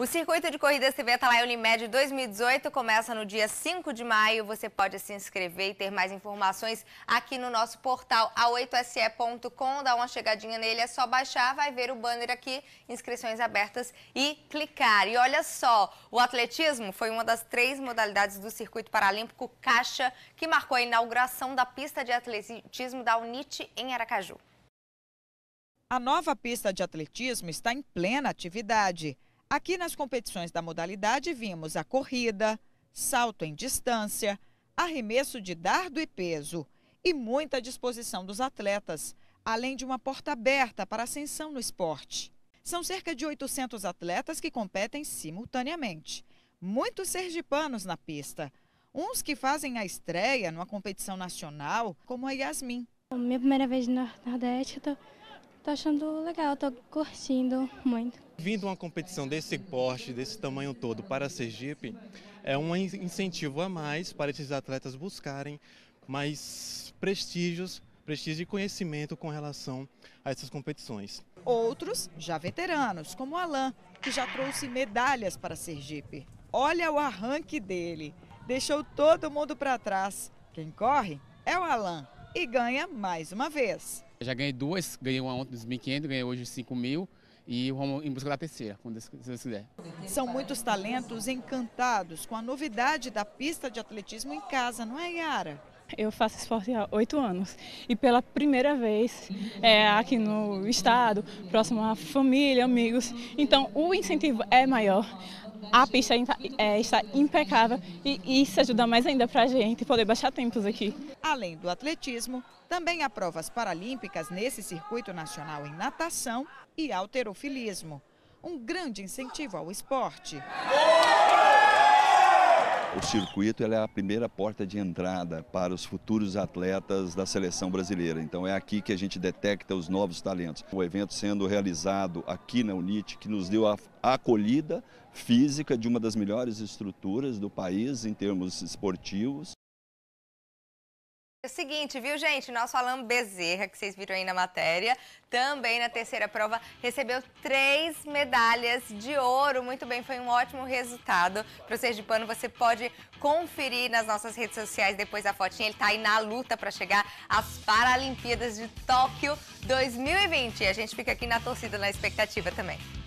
O circuito de corridas TV tá Lai é Unimed 2018 começa no dia 5 de maio. Você pode se inscrever e ter mais informações aqui no nosso portal a8se.com. Dá uma chegadinha nele, é só baixar, vai ver o banner aqui, inscrições abertas e clicar. E olha só, o atletismo foi uma das três modalidades do circuito paralímpico Caixa que marcou a inauguração da pista de atletismo da Unite em Aracaju. A nova pista de atletismo está em plena atividade. Aqui nas competições da modalidade vimos a corrida, salto em distância, arremesso de dardo e peso e muita disposição dos atletas, além de uma porta aberta para ascensão no esporte. São cerca de 800 atletas que competem simultaneamente. Muitos sergipanos na pista. Uns que fazem a estreia numa competição nacional, como a Yasmin. Minha primeira vez no Nordeste, eu então Estou achando legal, estou curtindo muito. Vindo uma competição desse porte, desse tamanho todo para Sergipe, é um incentivo a mais para esses atletas buscarem mais prestígios, prestígio e conhecimento com relação a essas competições. Outros já veteranos, como Alain, que já trouxe medalhas para Sergipe. Olha o arranque dele, deixou todo mundo para trás. Quem corre é o Alain e ganha mais uma vez. já ganhei duas, ganhei uma ontem dos 1.500, ganhei hoje 5 mil e vamos em busca da terceira, quando Deus quiser. São muitos talentos encantados com a novidade da pista de atletismo em casa, não é, Yara? Eu faço esporte há oito anos e pela primeira vez é, aqui no estado, próximo à família, amigos. Então o incentivo é maior a pista é, está impecável e isso ajuda mais ainda para a gente poder baixar tempos aqui. Além do atletismo, também há provas paralímpicas nesse circuito nacional em natação e alterofilismo. Um grande incentivo ao esporte o circuito é a primeira porta de entrada para os futuros atletas da seleção brasileira. Então é aqui que a gente detecta os novos talentos. O evento sendo realizado aqui na Unite, que nos deu a acolhida física de uma das melhores estruturas do país em termos esportivos. É o seguinte, viu, gente? Nosso Alain Bezerra, que vocês viram aí na matéria, também na terceira prova, recebeu três medalhas de ouro. Muito bem, foi um ótimo resultado. Para vocês de pano, você pode conferir nas nossas redes sociais depois a fotinha. Ele está aí na luta para chegar às Paralimpíadas de Tóquio 2020. E A gente fica aqui na torcida, na expectativa também.